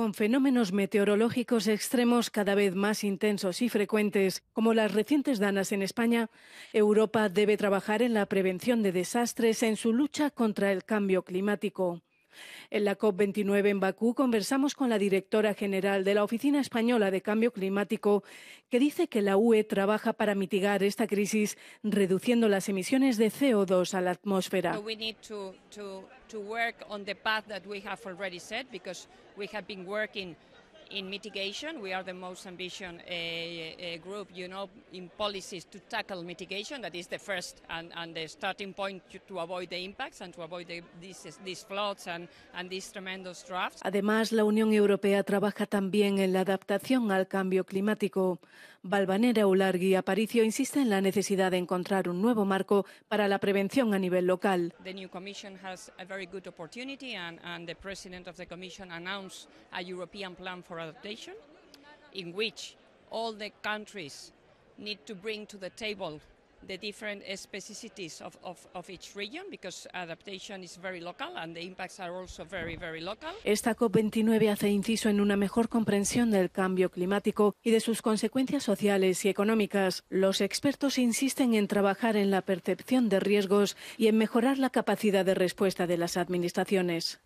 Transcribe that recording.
Con fenómenos meteorológicos extremos cada vez más intensos y frecuentes, como las recientes danas en España, Europa debe trabajar en la prevención de desastres en su lucha contra el cambio climático. En la COP29 en Bakú conversamos con la directora general de la Oficina Española de Cambio Climático, que dice que la UE trabaja para mitigar esta crisis reduciendo las emisiones de CO2 a la atmósfera in mitigation. We are the most ambitious uh, group, you know, in policies to tackle mitigation. That is the first and, and the starting point to, to, avoid the impacts and to avoid the, these, these, floods and, and these tremendous drafts. Además, la Unión Europea trabaja también en la adaptación al cambio climático. Balvanera, Ulargui y Aparicio insisten en la necesidad de encontrar un nuevo marco para la prevención a nivel local. The new Commission has a very good opportunity, and, and the President of the Commission announced a European plan for adaptation, in which all table local Esta COP29 hace inciso en una mejor comprensión del cambio climático y de sus consecuencias sociales y económicas. Los expertos insisten en trabajar en la percepción de riesgos y en mejorar la capacidad de respuesta de las administraciones.